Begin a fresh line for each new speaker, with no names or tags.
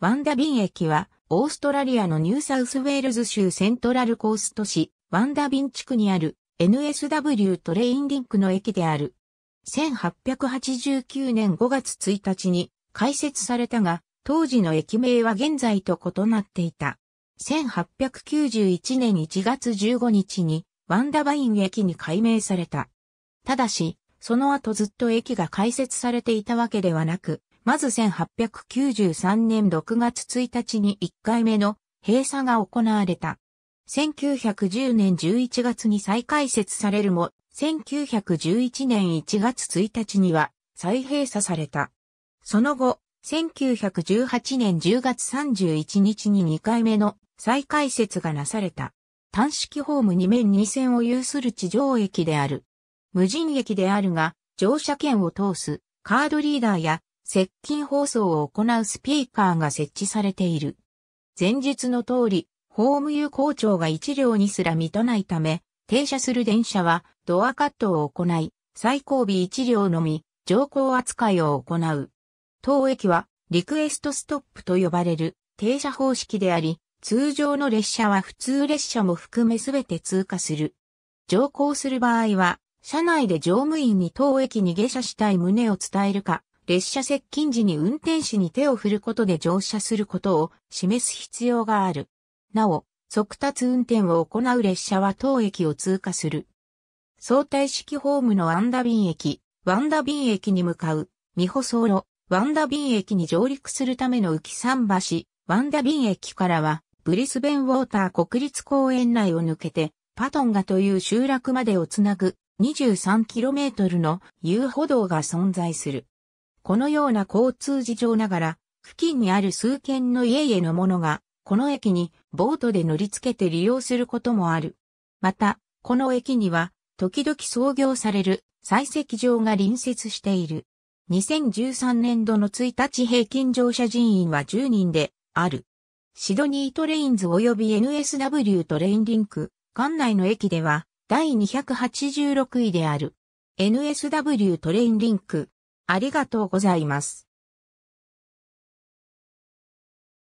ワンダビン駅は、オーストラリアのニューサウスウェールズ州セントラルコースト市、ワンダビン地区にある NSW トレインリンクの駅である。1889年5月1日に開設されたが、当時の駅名は現在と異なっていた。1891年1月15日にワンダバイン駅に改名された。ただし、その後ずっと駅が開設されていたわけではなく、まず1893年6月1日に1回目の閉鎖が行われた。1910年11月に再開設されるも、1911年1月1日には再閉鎖された。その後、1918年10月31日に2回目の再開設がなされた。単式ホーム2面2線を有する地上駅である。無人駅であるが、乗車券を通すカードリーダーや接近放送を行うスピーカーが設置されている。前述の通り、ホーム有効長が1両にすら満たないため、停車する電車はドアカットを行い、最後尾1両のみ、乗降扱いを行う。当駅はリクエストストップと呼ばれる停車方式であり、通常の列車は普通列車も含めすべて通過する。乗降する場合は、車内で乗務員に当駅に下車したい旨を伝えるか、列車接近時に運転士に手を振ることで乗車することを示す必要がある。なお、速達運転を行う列車は当駅を通過する。相対式ホームのワンダビン駅、ワンダビン駅に向かう、未舗走路、ワンダビン駅に上陸するための浮き桟橋、ワンダビン駅からは、ブリスベンウォーター国立公園内を抜けて、パトンガという集落までをつなぐ 23km の遊歩道が存在する。このような交通事情ながら、付近にある数軒の家々の者が、この駅にボートで乗り付けて利用することもある。また、この駅には、時々創業される採石場が隣接している。2013年度の1日平均乗車人員は10人である。シドニートレインズ及び NSW トレインリンク、館内の駅では第286位である。NSW トレインリンク、ありがとうございます。